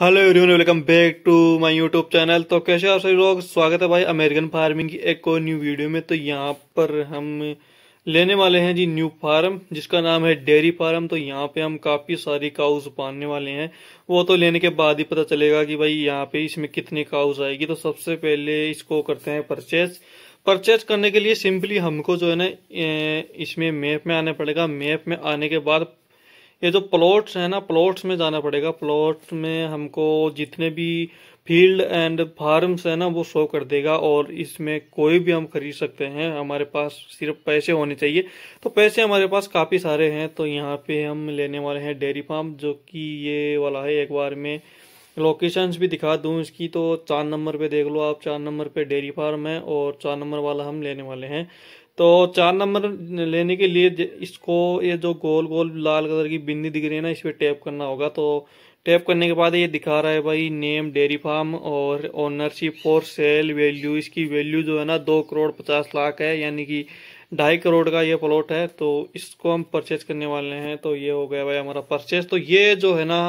Hello everyone welcome back to my YouTube channel तो कैसे आप सभी लोग स्वागत है भाई अमेरिकन फार्मिंग की एक और न्यू वीडियो में तो यहाँ पर हम लेने वाले हैं जी न्यू फार्म जिसका नाम है डेयरी फार्म तो यहाँ पे हम काफ़ी सारी काउस पालने वाले हैं वो तो लेने के बाद ही पता चलेगा कि भाई यहाँ पे इसमें कितनी काउस आएगी तो सबसे पहले इसको करते हैं परचेज परचेज करने के लिए सिंपली हमको जो है ना इसमें मैप में आना पड़ेगा मैप में आने के बाद ये जो प्लॉट्स है ना प्लॉट्स में जाना पड़ेगा प्लॉट्स में हमको जितने भी फील्ड एंड फार्म्स है ना वो शो कर देगा और इसमें कोई भी हम खरीद सकते हैं हमारे पास सिर्फ पैसे होने चाहिए तो पैसे हमारे पास काफ़ी सारे हैं तो यहाँ पे हम लेने वाले हैं डेयरी फार्म जो कि ये वाला है एक बार में लोकेशंस भी दिखा दूँ इसकी तो चार नंबर पे देख लो आप चार नंबर पे डेयरी फार्म है और चार नंबर वाला हम लेने वाले हैं तो चार नंबर लेने के लिए इसको ये जो गोल गोल लाल कलर की बिन्नी दिख रही है ना इस पर टैप करना होगा तो टैप करने के बाद ये दिखा रहा है भाई नेम डेयरी फार्म और ओनरशिप फॉर सेल वैल्यू इसकी वैल्यू जो है ना दो करोड़ पचास लाख है यानी कि ढाई करोड़ का ये प्लॉट है तो इसको हम परचेज करने वाले हैं तो ये हो गया भाई हमारा परचेज तो ये जो है ना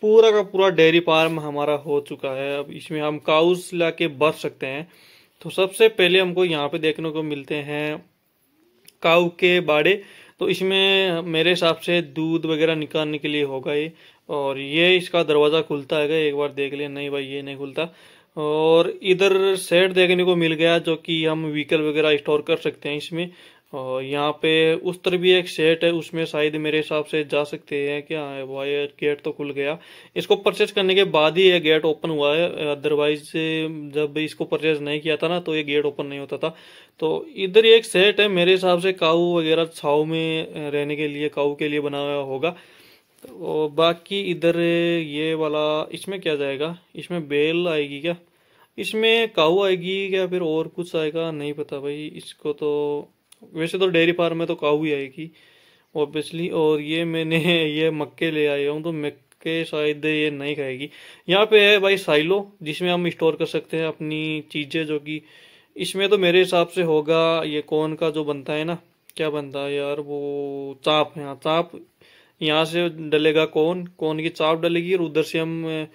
पूरा का पूरा डेयरी फार्म हमारा हो चुका है अब इसमें हम काउस ला के सकते हैं तो सबसे पहले हमको यहाँ पे देखने को मिलते हैं काउ के बाड़े तो इसमें मेरे हिसाब से दूध वगैरह निकालने के लिए होगा ये और ये इसका दरवाज़ा खुलता है एक बार देख लिया नहीं भाई ये नहीं खुलता और इधर सेट देखने को मिल गया जो कि हम व्हीकल वगैरह स्टोर कर सकते हैं इसमें और हाँ, यहाँ पे उस तरफ भी एक सेट है उसमें शायद मेरे हिसाब से जा सकते हैं क्या है भाई गेट तो खुल गया इसको परचेज करने के बाद ही ये गेट ओपन हुआ है अदरवाइज जब इसको परचेज नहीं किया था ना तो ये गेट ओपन नहीं होता था तो इधर एक सेट है मेरे हिसाब से काऊ वगैरह छाव में रहने के लिए काऊ के लिए बना हुआ होगा तो बाकी इधर ये वाला इसमें क्या जाएगा इसमें बेल आएगी क्या इसमें काऊ आएगी क्या फिर और कुछ आएगा नहीं पता भाई इसको तो वैसे तो डेयरी फार्म में तो काऊ ही आएगी ऑब्वियसली और ये मैंने ये मक्के ले आया हूँ तो मक्के शायद ये नहीं खाएगी यहाँ पे है भाई साइलो जिसमें हम स्टोर कर सकते हैं अपनी चीज़ें जो कि इसमें तो मेरे हिसाब से होगा ये कौन का जो बनता है ना क्या बनता है यार वो चाप है हाँ, चाप यहाँ से डलेगा कौन कौन की चाप डलेगी और उधर से हम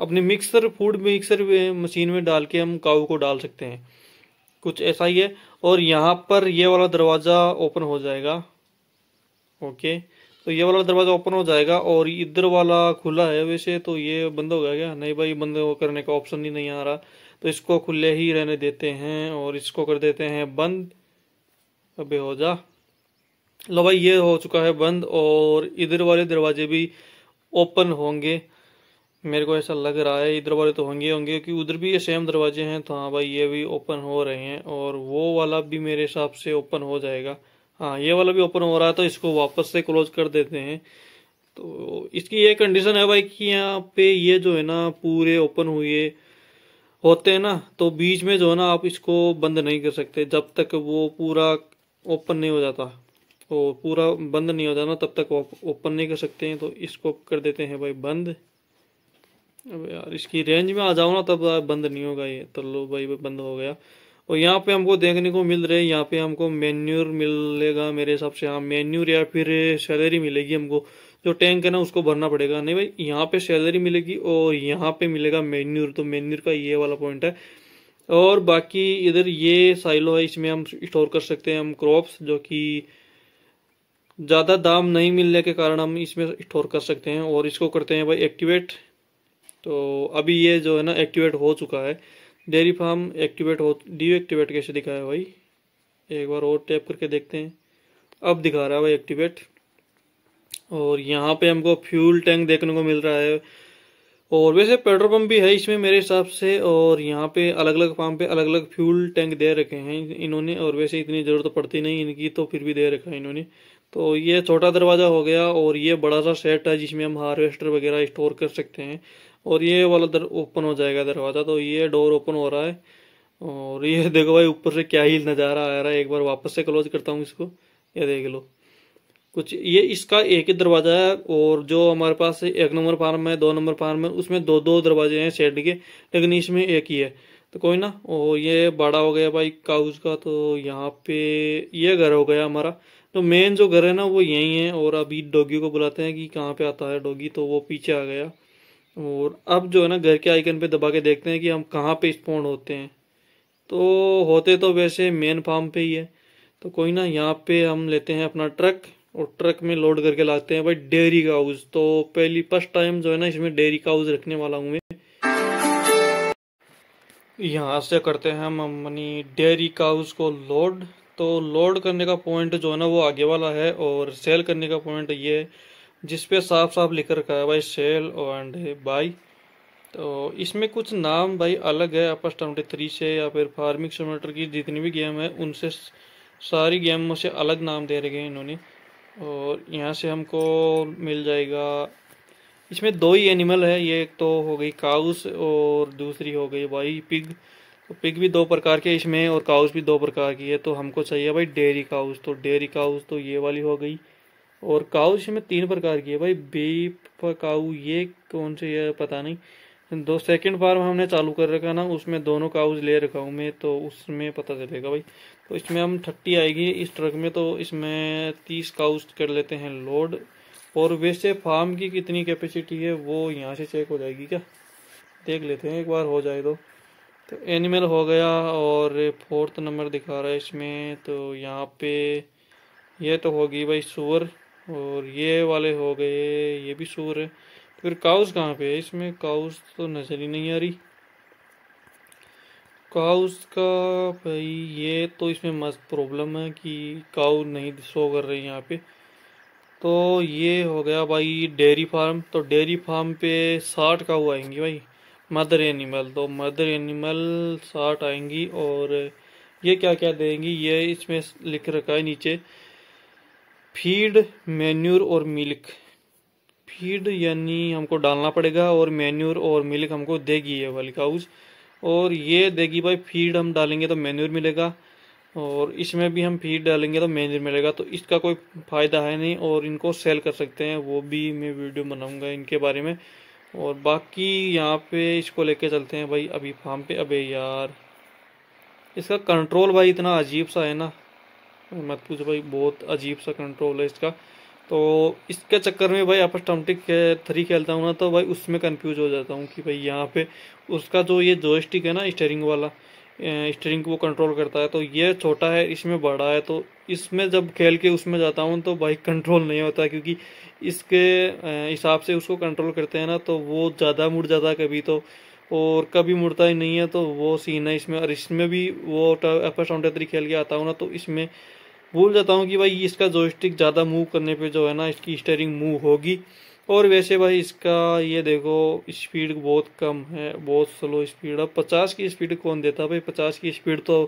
अपने मिक्सर फूड मिक्सर मशीन में डाल के हम काऊ को डाल सकते हैं कुछ ऐसा ही है और यहाँ पर ये वाला दरवाज़ा ओपन हो जाएगा ओके तो ये वाला दरवाज़ा ओपन हो जाएगा और इधर वाला खुला है वैसे तो ये बंद हो गया क्या नहीं भाई बंद करने का ऑप्शन ही नहीं आ रहा तो इसको खुले ही रहने देते हैं और इसको कर देते हैं बंद अबे हो जा लो भाई ये हो चुका है बंद और इधर वाले दरवाजे भी ओपन होंगे मेरे को ऐसा लग रहा है इधर वाले तो होंगे होंगे क्योंकि उधर भी ये सेम दरवाजे हैं तो हाँ भाई ये भी ओपन हो रहे हैं और वो वाला भी मेरे हिसाब से ओपन हो जाएगा हाँ ये वाला भी ओपन हो रहा है तो इसको वापस से क्लोज कर देते हैं तो इसकी ये कंडीशन है भाई कि यहाँ पे ये जो है ना पूरे ओपन हुए होते हैं ना तो बीच में जो है ना आप इसको बंद नहीं कर सकते जब तक वो पूरा ओपन नहीं हो जाता और पूरा बंद नहीं हो जाना तब तक ओपन नहीं कर सकते हैं तो इसको कर देते हैं भाई बंद अब यार इसकी रेंज में आ जाओ ना तब बंद नहीं होगा ये तो लो भाई बंद हो गया और यहाँ पे हमको देखने को मिल रहे है यहाँ पे हमको मेन्यूर मिलेगा मेरे हिसाब से हाँ मेन्यूर या फिर सैलरी मिलेगी हमको जो टैंक है ना उसको भरना पड़ेगा नहीं भाई यहाँ पे सैलरी मिलेगी और यहाँ पे मिलेगा मेन्यूर तो मेन्यूर का ये वाला पॉइंट है और बाकी इधर ये साइलो है इसमें हम स्टोर कर सकते हैं हम क्रॉप्स जो कि ज़्यादा दाम नहीं मिलने के कारण हम इसमें स्टोर कर सकते हैं और इसको करते हैं भाई एक्टिवेट तो अभी ये जो है ना एक्टिवेट हो चुका है डेयरी फार्म एक्टिवेट हो डीएक्टिवेट कैसे दिखाया भाई एक बार और टैप करके देखते हैं अब दिखा रहा है भाई एक्टिवेट और यहाँ पे हमको फ्यूल टैंक देखने को मिल रहा है और वैसे पेट्रोल पम्प भी है इसमें मेरे हिसाब से और यहाँ पे अलग अलग फार्म पे अलग अलग फ्यूल टैंक दे रखे हैं इन्होंने और वैसे इतनी ज़रूरत तो पड़ती नहीं इनकी तो फिर भी दे रखा है इन्होंने तो ये छोटा दरवाज़ा हो गया और ये बड़ा सा सेट है जिसमें हम हार्वेस्टर वगैरह स्टोर कर सकते हैं और ये वाला दर ओपन हो जाएगा दरवाज़ा तो ये डोर ओपन हो रहा है और ये देखो भाई ऊपर से क्या ही नज़ारा आ रहा है एक बार वापस से क्लोज करता हूँ इसको ये देख लो कुछ ये इसका एक ही दरवाज़ा है और जो हमारे पास एक नंबर फार्म है दो नंबर फार्म है उसमें दो दो दरवाजे हैं शेड के लेकिन इसमें एक ही है तो कोई ना और ये बड़ा हो गया भाई काउज का तो यहाँ पे ये घर हो गया हमारा तो मेन जो घर है ना वो यही है और अभी डोगी को बुलाते हैं कि कहाँ पे आता है डोगी तो वो पीछे आ गया और अब जो है ना घर के आइकन पे दबा के देखते हैं कि हम कहाँ पे स्पॉन्ड होते हैं तो होते तो वैसे मेन फार्म पे ही है तो कोई ना यहाँ पे हम लेते हैं अपना ट्रक और ट्रक में लोड करके लाते हैं भाई डेयरी हाउस तो पहली फर्स्ट टाइम जो है ना इसमें डेयरी हाउस रखने वाला हूँ मैं यहाँ से करते हैं हम अपनी डेयरी हाउस को लोड तो लोड करने का पॉइंट जो है ना वो आगे वाला है और सेल करने का पॉइंट ये है जिसपे साफ साफ लिख रखा है भाई सेल एंड बाई तो इसमें कुछ नाम भाई अलग है आपस ट्वेंटी थ्री से या फिर फार्मिक सिमेटर की जितनी भी गेम है उनसे सारी गेमों से अलग नाम दे रखे हैं इन्होंने और यहाँ से हमको मिल जाएगा इसमें दो ही एनिमल है ये एक तो हो गई काउस और दूसरी हो गई भाई पिग तो पिग भी दो प्रकार के इसमें और काउस भी दो प्रकार की है तो हमको चाहिए भाई डेयरी काउस तो डेयरी काउस तो ये वाली हो गई और काउज में तीन प्रकार की है भाई बीप काऊ ये कौन सी है पता नहीं दो सेकंड फार्म हमने चालू कर रखा ना उसमें दोनों काउज ले रखा हूँ मैं तो उसमें पता चलेगा भाई तो इसमें हम थर्टी आएगी इस ट्रक में तो इसमें तीस काउज कर लेते हैं लोड और वैसे फार्म की कितनी कैपेसिटी है वो यहाँ से चेक हो जाएगी क्या देख लेते हैं एक बार हो जाए तो तो एनिमल हो गया और फोर्थ नंबर दिखा रहा है इसमें तो यहाँ पे ये तो होगी भाई सुअर और ये वाले हो गए ये भी सूर है तो फिर काउस कहाँ पे है इसमें काउस तो नज़र ही नहीं आ रही काउस का भाई ये तो इसमें मस्त प्रॉब्लम है कि काउ नहीं शो कर रही यहाँ पे तो ये हो गया भाई डेयरी फार्म तो डेयरी फार्म पे साठ काउ आएंगी भाई मदर एनिमल तो मदर एनिमल साठ आएंगी और ये क्या क्या देंगी ये इसमें लिख रखा है नीचे फीड मैन्यूर और मिल्क फीड यानी हमको डालना पड़ेगा और मैन्यूर और मिल्क हमको देगी ये वाली काउज और ये देगी भाई फीड हम डालेंगे तो मैन्यूर मिलेगा और इसमें भी हम फीड डालेंगे तो मैन्यूर मिलेगा तो इसका कोई फ़ायदा है नहीं और इनको सेल कर सकते हैं वो भी मैं वीडियो बनाऊंगा इनके बारे में और बाकी यहाँ पे इसको लेके चलते हैं भाई अभी फार्म पे अबे यार इसका कंट्रोल भाई इतना अजीब सा है ना मत पूछो भाई बहुत अजीब सा कंट्रोल है इसका तो इसके चक्कर में भाई आपस टमटिक थ्री खेलता हूँ ना तो भाई उसमें कंफ्यूज हो जाता हूँ कि भाई यहाँ पे उसका जो ये जॉयस्टिक है ना स्टेयरिंग वाला स्टेयरिंग को कंट्रोल करता है तो ये छोटा है इसमें बड़ा है तो इसमें जब खेल के उसमें जाता हूँ तो भाई कंट्रोल नहीं होता क्योंकि इसके हिसाब से उसको कंट्रोल करते हैं ना तो वो ज़्यादा मुड़ जाता है कभी तो और कभी मुड़ता ही नहीं है तो वो सीन है इसमें और इसमें भी वो अपर साउंड थ्री खेल के आता हूँ ना तो इसमें भूल जाता हूँ कि भाई इसका स्टिक ज़्यादा मूव करने पे जो है ना इसकी स्टेयरिंग मूव होगी और वैसे भाई इसका ये देखो स्पीड बहुत कम है बहुत स्लो स्पीड अब पचास की स्पीड कौन देता भाई पचास की स्पीड तो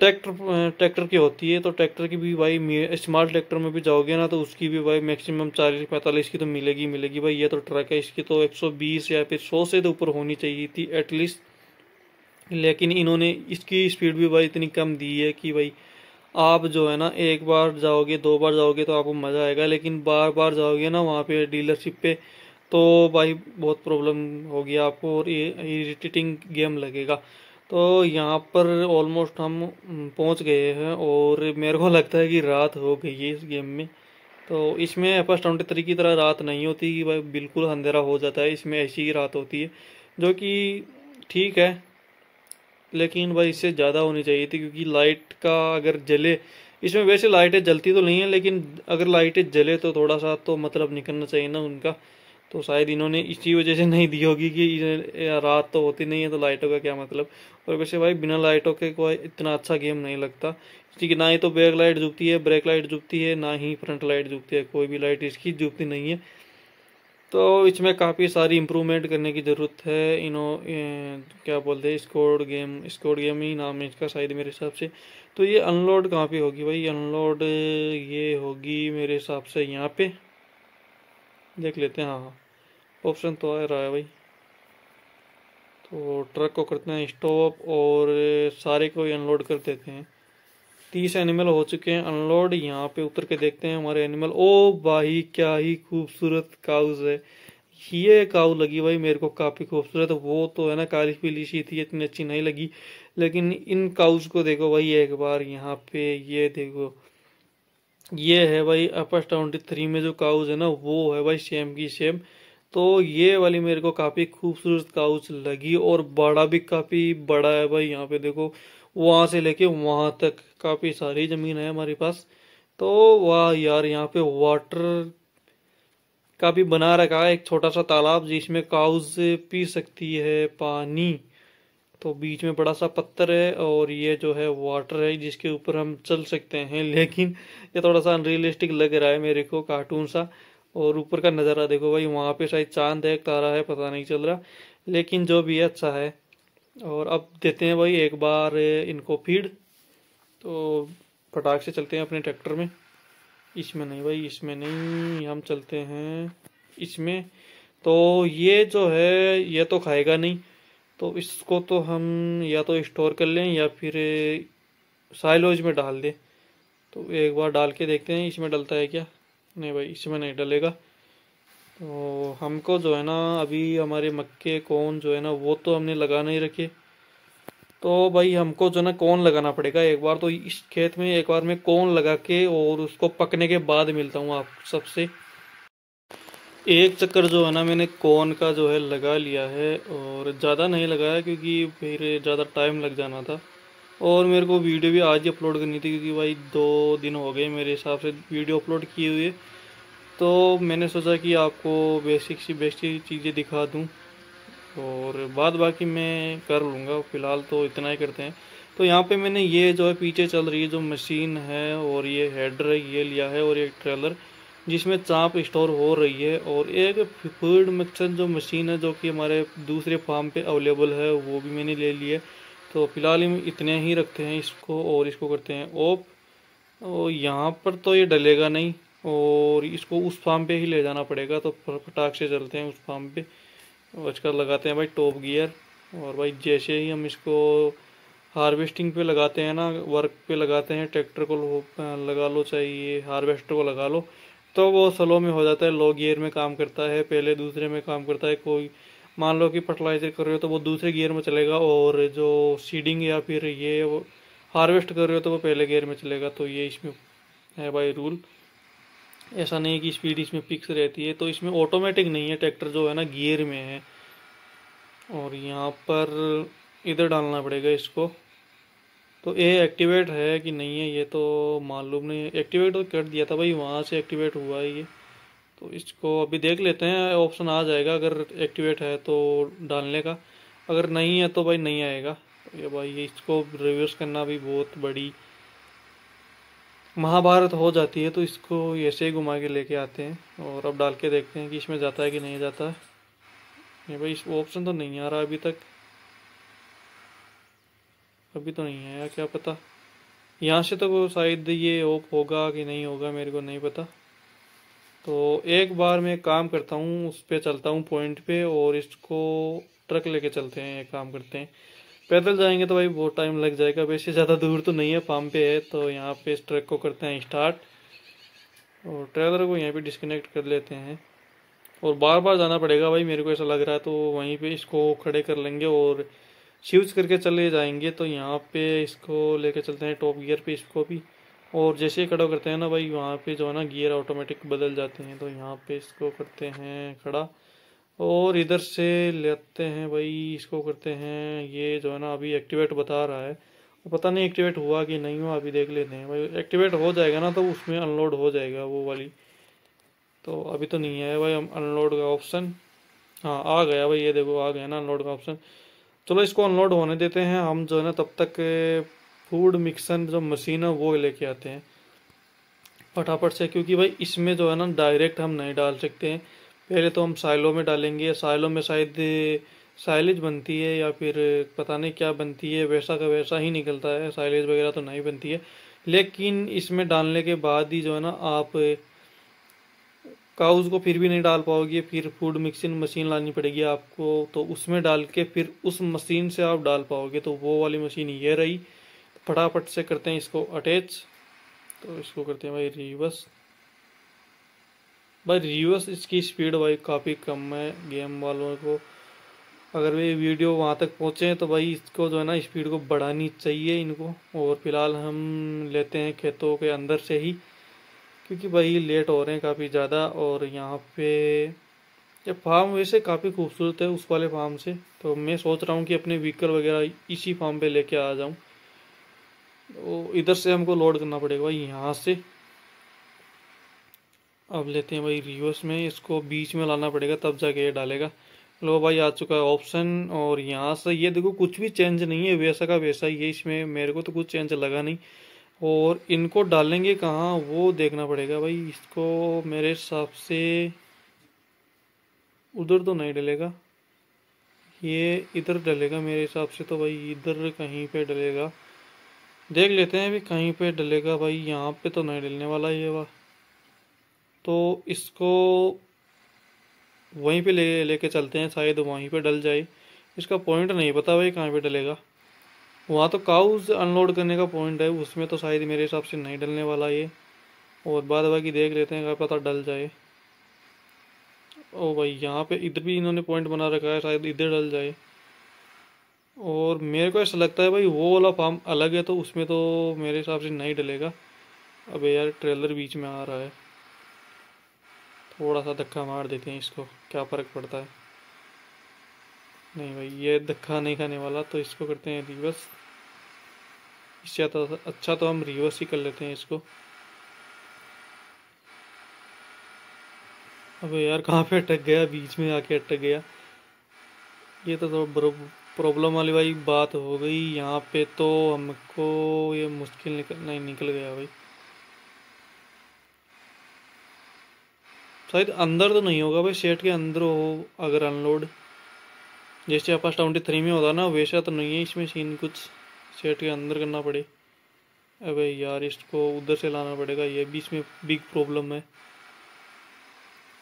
ट्रैक्टर ट्रैक्टर की होती है तो ट्रैक्टर की भी भाई स्मार्ट ट्रैक्टर में भी जाओगे ना तो उसकी भी भाई मैक्सिमम चालीस पैंतालीस की तो मिलेगी मिलेगी भाई ये तो ट्रक है इसकी तो एक सौ बीस या फिर सौ से तो ऊपर होनी चाहिए थी एटलीस्ट लेकिन इन्होंने इसकी स्पीड भी भाई इतनी कम दी है कि भाई आप जो है ना एक बार जाओगे दो बार जाओगे तो आपको मज़ा आएगा लेकिन बार बार जाओगे ना वहाँ पे डीलरशिप पे तो भाई बहुत प्रॉब्लम होगी आपको और ये गेम लगेगा तो यहाँ पर ऑलमोस्ट हम पहुँच गए हैं और मेरे को लगता है कि रात हो गई है इस गेम में तो इसमें एफ एस ट्वेंटी थ्री की तरह रात नहीं होती कि भाई बिल्कुल अंधेरा हो जाता है इसमें ऐसी ही रात होती है जो कि ठीक है लेकिन भाई इससे ज़्यादा होनी चाहिए थी क्योंकि लाइट का अगर जले इसमें वैसे लाइटें जलती तो नहीं है लेकिन अगर लाइटें जले तो थोड़ा सा तो मतलब निकलना चाहिए ना उनका तो शायद इन्होंने इसी वजह से नहीं दी होगी कि रात तो होती नहीं है तो लाइटों का क्या मतलब और वैसे भाई बिना लाइटों के कोई इतना अच्छा गेम नहीं लगता इसकी ना ही तो बैक लाइट झुकती है ब्रेक लाइट झुकती है ना ही फ्रंट लाइट झुकती है कोई भी लाइट इसकी झुकती नहीं है तो इसमें काफ़ी सारी इम्प्रूवमेंट करने की ज़रूरत है इनो क्या बोलते हैं स्कोर्ड गेम स्कोर्ड गेम ही नाम है इसका शायद मेरे हिसाब से तो ये अनलोड कहाँ पे होगी भाई अनलोड ये होगी मेरे हिसाब से यहाँ पे देख लेते हैं हाँ ऑप्शन हाँ। तो आ रहा है भाई तो ट्रक को करते हैं स्टॉप और सारे को अनलोड कर देते हैं तीस एनिमल हो चुके हैं अनलोड यहाँ पे उतर के देखते हैं हमारे एनिमल ओ भाई क्या ही खूबसूरत काउज है ये काउ लगी भाई मेरे को काफ़ी खूबसूरत वो तो है ना काली पीली सी थी इतनी अच्छी नहीं लगी लेकिन इन काउज को देखो भाई एक बार यहाँ पे ये देखो ये है भाई अपर ट्वेंटी थ्री में जो काउज है ना वो है भाई सेम की सेम तो ये वाली मेरे को काफ़ी खूबसूरत काउज लगी और बड़ा भी काफ़ी बड़ा है भाई यहाँ पे देखो वहाँ से लेके वहाँ तक काफ़ी सारी ज़मीन है हमारे पास तो वाह यार यहाँ पे वाटर का भी बना रखा है एक छोटा सा तालाब जिसमें काउज पी सकती है पानी तो बीच में बड़ा सा पत्थर है और ये जो है वाटर है जिसके ऊपर हम चल सकते हैं लेकिन ये थोड़ा सा अनरियलिस्टिक लग रहा है मेरे को कार्टून सा और ऊपर का नज़ारा देखो भाई वहाँ पे शायद चांद है तारा है पता नहीं चल रहा लेकिन जो भी है अच्छा है और अब देते हैं भाई एक बार इनको फीड तो फटाक से चलते हैं अपने ट्रैक्टर में इसमें नहीं भाई इसमें नहीं हम चलते हैं इसमें तो ये जो है ये तो खाएगा नहीं तो इसको तो हम या तो स्टोर कर लें या फिर साइलोज में डाल दें तो एक बार डाल के देखते हैं इसमें डलता है क्या नहीं भाई इसमें नहीं डलेगा तो हमको जो है ना अभी हमारे मक्के कौन जो है ना वो तो हमने लगा नहीं रखे तो भाई हमको जो ना कौन लगाना पड़ेगा एक बार तो इस खेत में एक बार में कौन लगा के और उसको पकने के बाद मिलता हूँ आप सबसे एक चक्कर जो है ना मैंने कौन का जो है लगा लिया है और ज़्यादा नहीं लगाया क्योंकि फिर ज़्यादा टाइम लग जाना था और मेरे को वीडियो भी आज ही अपलोड करनी थी क्योंकि भाई दो दिन हो गए मेरे हिसाब से वीडियो अपलोड किए हुए तो मैंने सोचा कि आपको बेसिक सी बेसिक चीज़ें दिखा दूँ और बाद बाकी मैं कर लूँगा फ़िलहाल तो इतना ही करते हैं तो यहाँ पे मैंने ये जो है पीछे चल रही है जो मशीन है और ये हेडर ये लिया है और एक ट्रेलर जिसमें चाप स्टोर हो रही है और एक फूड मिक्सर जो मशीन है जो कि हमारे दूसरे फार्म पे अवेलेबल है वो भी मैंने ले लिया तो फिलहाल हम इतने ही रखते हैं इसको और इसको करते हैं ओप और यहाँ पर तो ये डलेगा नहीं और इसको उस फार्म पे ही ले जाना पड़ेगा तो फटाक से चलते हैं उस फार्म पे बचकर लगाते हैं भाई टॉप गियर और भाई जैसे ही हम इसको हार्वेस्टिंग पे लगाते हैं ना वर्क पे लगाते हैं ट्रैक्टर को लगा लो चाहिए हार्वेस्टर को लगा लो तो वो स्लो में हो जाता है लो गियर में काम करता है पहले दूसरे में काम करता है कोई मान लो कि फर्टिलाइज़र कर रहे हो तो वो दूसरे गियर में चलेगा और जो सीडिंग या फिर ये वो हार्वेस्ट कर रहे हो तो वो पहले गियर में चलेगा तो ये इसमें है भाई रूल ऐसा नहीं है कि स्पीड इसमें फिक्स रहती है तो इसमें ऑटोमेटिक नहीं है ट्रैक्टर जो है ना गियर में है और यहाँ पर इधर डालना पड़ेगा इसको तो ये एक्टिवेट है कि नहीं है ये तो मालूम नहीं एक्टिवेट तो कर दिया था भाई वहाँ से एक्टिवेट हुआ है ये तो इसको अभी देख लेते हैं ऑप्शन आ जाएगा अगर एक्टिवेट है तो डालने का अगर नहीं है तो भाई नहीं आएगा ये भाई इसको रिवर्स करना भी बहुत बड़ी महाभारत हो जाती है तो इसको ऐसे ही घुमा के लेके आते हैं और अब डाल के देखते हैं कि इसमें जाता है कि नहीं जाता है भाई इस ऑप्शन तो नहीं आ रहा अभी तक अभी तो नहीं आया क्या पता यहाँ से तो वो शायद ये ऑप होगा कि नहीं होगा मेरे को नहीं पता तो एक बार मैं काम करता हूँ उस पर चलता हूँ पॉइंट पे और इसको ट्रक लेके चलते हैं काम करते हैं पैदल जाएंगे तो भाई बहुत टाइम लग जाएगा वैसे ज़्यादा दूर तो नहीं है फार्म पे है तो यहाँ पे इस ट्रक को करते हैं स्टार्ट और ट्रेलर को यहाँ पे डिस्कनेक्ट कर लेते हैं और बार बार जाना पड़ेगा भाई मेरे को ऐसा लग रहा है तो वहीं पे इसको खड़े कर लेंगे और शिवज करके चले जाएंगे तो यहाँ पे इसको लेके चलते हैं टॉप गियर पे इसको भी और जैसे खड़ा करते हैं ना भाई वहाँ पे जो है ना गियर ऑटोमेटिक बदल जाते हैं तो यहाँ पे इसको करते हैं खड़ा और इधर से लेते हैं भाई इसको करते हैं ये जो है ना अभी एक्टिवेट बता रहा है पता नहीं एक्टिवेट हुआ कि नहीं हुआ अभी देख लेते हैं भाई एक्टिवेट हो जाएगा ना तो उसमें अनलोड हो जाएगा वो वाली तो अभी तो नहीं है भाई हम अनलोड का ऑप्शन हाँ आ गया भाई ये देखो आ गया ना अनलोड का ऑप्शन चलो इसको अनलोड होने देते हैं हम जो है ना तब तक फूड मिक्सन जो मशीन है वो लेके आते हैं फटाफट से क्योंकि भाई इसमें जो है ना डायरेक्ट हम नहीं डाल सकते हैं पहले तो हम साइलो में डालेंगे साइलो में शायद साइलेज बनती है या फिर पता नहीं क्या बनती है वैसा का वैसा ही निकलता है साइलेज वगैरह तो नहीं बनती है लेकिन इसमें डालने के बाद ही जो है ना आप काउज को फिर भी नहीं डाल पाओगे फिर फूड मिक्सिंग मशीन लानी पड़ेगी आपको तो उसमें डाल के फिर उस मशीन से आप डाल पाओगे तो वो वाली मशीन ये रही फटाफट से करते हैं इसको अटैच तो इसको करते हैं भाई रिवर्स भाई रिव्यूस इसकी स्पीड भाई काफ़ी कम है गेम वालों को अगर वे वीडियो वहाँ तक पहुँचे तो भाई इसको जो है ना स्पीड को बढ़ानी चाहिए इनको और फिलहाल हम लेते हैं खेतों के अंदर से ही क्योंकि भाई लेट हो रहे हैं काफ़ी ज़्यादा और यहाँ पे ये फार्म वैसे काफ़ी खूबसूरत है उस वाले फार्म से तो मैं सोच रहा हूँ कि अपने व्हीकल वगैरह इसी फार्म पर ले आ जाऊँ तो इधर से हमको लोड करना पड़ेगा भाई यहाँ से अब लेते हैं भाई रिवर्स में इसको बीच में लाना पड़ेगा तब जाके ये डालेगा लो भाई आ चुका है ऑप्शन और यहाँ से ये देखो कुछ भी चेंज नहीं है वैसा का वैसा ही है इसमें मेरे को तो कुछ चेंज लगा नहीं और इनको डालेंगे कहाँ वो देखना पड़ेगा भाई इसको मेरे हिसाब से उधर तो नहीं डलेगा ये इधर डलेगा मेरे हिसाब से तो भाई इधर कहीं पे डलेगा देख लेते हैं भी कहीं पे डलेगा भाई यहाँ पे तो नहीं डलने वाला ये वाह तो इसको वहीं पे ले लेके चलते हैं शायद वहीं पे डल जाए इसका पॉइंट नहीं पता भाई कहाँ पे डलेगा वहाँ तो काउज अनलोड करने का पॉइंट है उसमें तो शायद मेरे हिसाब से नहीं डलने वाला ये और बाद बाकी देख लेते हैं क्या पता डल जाए ओ भाई यहाँ पे इधर भी इन्होंने पॉइंट बना रखा है शायद इधर डल जाए और मेरे को ऐसा लगता है भाई वो वाला फार्म अलग है तो उसमें तो मेरे हिसाब से नहीं डलेगा अब यार ट्रेलर बीच में आ रहा है थोड़ा सा धक्का मार देते हैं इसको क्या फ़र्क पड़ता है नहीं भाई ये धक्का नहीं खाने वाला तो इसको करते हैं रिवर्स इससे तो अच्छा तो हम रिवर्स ही कर लेते हैं इसको अबे यार कहाँ पे अटक गया बीच में आके अटक गया ये तो थोड़ा प्रॉब्लम वाली भाई बात हो गई यहाँ पे तो हमको ये मुश्किल निकल नहीं निकल गया भाई शायद अंदर तो नहीं होगा भाई शेट के अंदर हो अगर अनलोड जैसे आप ट्वेंटी थ्री में होता ना वैसा तो नहीं है इसमें सीन कुछ सेट के अंदर करना पड़े अबे यार इसको उधर से लाना पड़ेगा ये भी इसमें बिग प्रॉब्लम है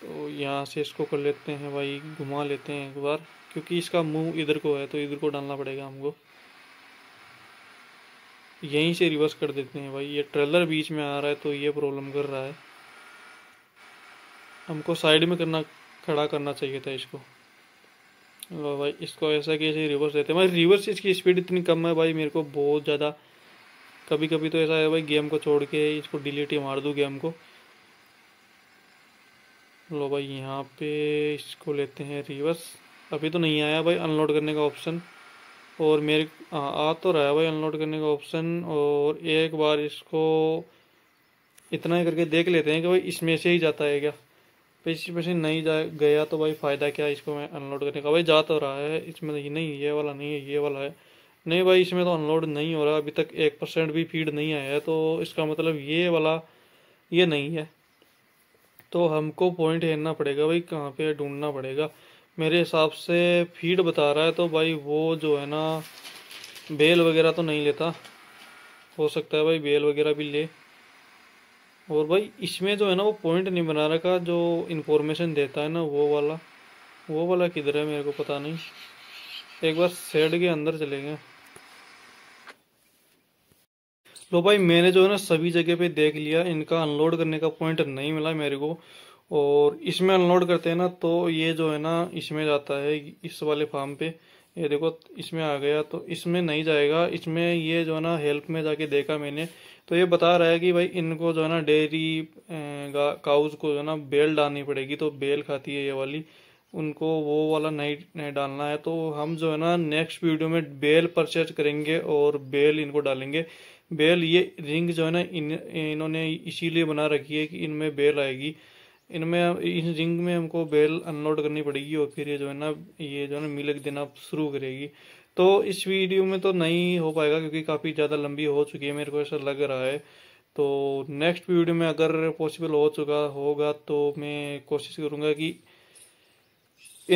तो यहाँ से इसको कर लेते हैं भाई घुमा लेते हैं एक बार क्योंकि इसका मुंह इधर को है तो इधर को डालना पड़ेगा हमको यहीं से रिवर्स कर देते हैं भाई ये ट्रेलर बीच में आ रहा है तो ये प्रॉब्लम कर रहा है हमको साइड में करना खड़ा करना चाहिए था इसको भाई इसको ऐसा कि ऐसे रिवर्स देते हैं भाई रिवर्स इसकी स्पीड इतनी कम है भाई मेरे को बहुत ज़्यादा कभी कभी तो ऐसा है भाई गेम को छोड़ के इसको डिलीट ही मार दूँ गेम को लो भाई यहाँ पे इसको लेते हैं रिवर्स अभी तो नहीं आया भाई अनलोड करने का ऑप्शन और मेरे आ, आ तो रहा है भाई अनलोड करने का ऑप्शन और एक बार इसको इतना ही करके देख लेते हैं कि भाई इसमें से ही जाता है क्या पेशी पेशी नहीं जा गया तो भाई फ़ायदा क्या है इसको मैं अनलोड करने का भाई जा तो रहा है इसमें नहीं, तो नहीं ये वाला नहीं है ये वाला है नहीं भाई इसमें तो अनलोड नहीं हो रहा अभी तक एक परसेंट भी फीड नहीं आया है तो इसका मतलब ये वाला ये नहीं है तो हमको पॉइंट हेरना पड़ेगा भाई कहाँ पे ढूंढना पड़ेगा मेरे हिसाब से फीड बता रहा है तो भाई वो जो है ना बेल वगैरह तो नहीं लेता हो सकता है भाई बेल वगैरह भी ले और भाई इसमें जो है ना वो पॉइंट नहीं बना रखा जो इन्फॉर्मेशन देता है ना वो वाला वो वाला किधर है मेरे को पता नहीं एक बार सेड के अंदर चले गए तो भाई मैंने जो है ना सभी जगह पे देख लिया इनका अनलोड करने का पॉइंट नहीं मिला मेरे को और इसमें अनलोड करते हैं ना तो ये जो है ना इसमें जाता है इस वाले फार्म पे ये देखो इसमें आ गया तो इसमें नहीं जाएगा इसमें ये जो है ना हेल्प में जाके देखा मैंने तो ये बता रहा है कि भाई इनको जो है ना डेयरी काउज को जो है ना बेल डालनी पड़ेगी तो बेल खाती है ये वाली उनको वो वाला नहीं, नहीं डालना है तो हम जो है ना नेक्स्ट वीडियो में बेल परचेज करेंगे और बेल इनको डालेंगे बेल ये रिंग जो है ना इन इन्होंने इसीलिए बना रखी है कि इनमें बेल आएगी इनमें इस रिंग में हमको बेल अनलोड करनी पड़ेगी और फिर ये जो है ना ये जो है ना मिलक देना शुरू करेगी तो इस वीडियो में तो नहीं हो पाएगा क्योंकि काफ़ी ज़्यादा लंबी हो चुकी है मेरे को ऐसा लग रहा है तो नेक्स्ट वीडियो में अगर पॉसिबल हो चुका होगा तो मैं कोशिश करूँगा कि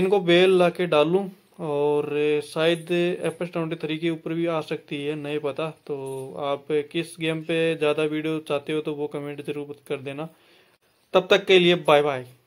इनको बेल ला के डालूँ और शायद एफ एस ट्वेंटी थ्री के ऊपर भी आ सकती है नहीं पता तो आप किस गेम पे ज़्यादा वीडियो चाहते हो तो वो कमेंट ज़रूर कर देना तब तक के लिए बाय बाय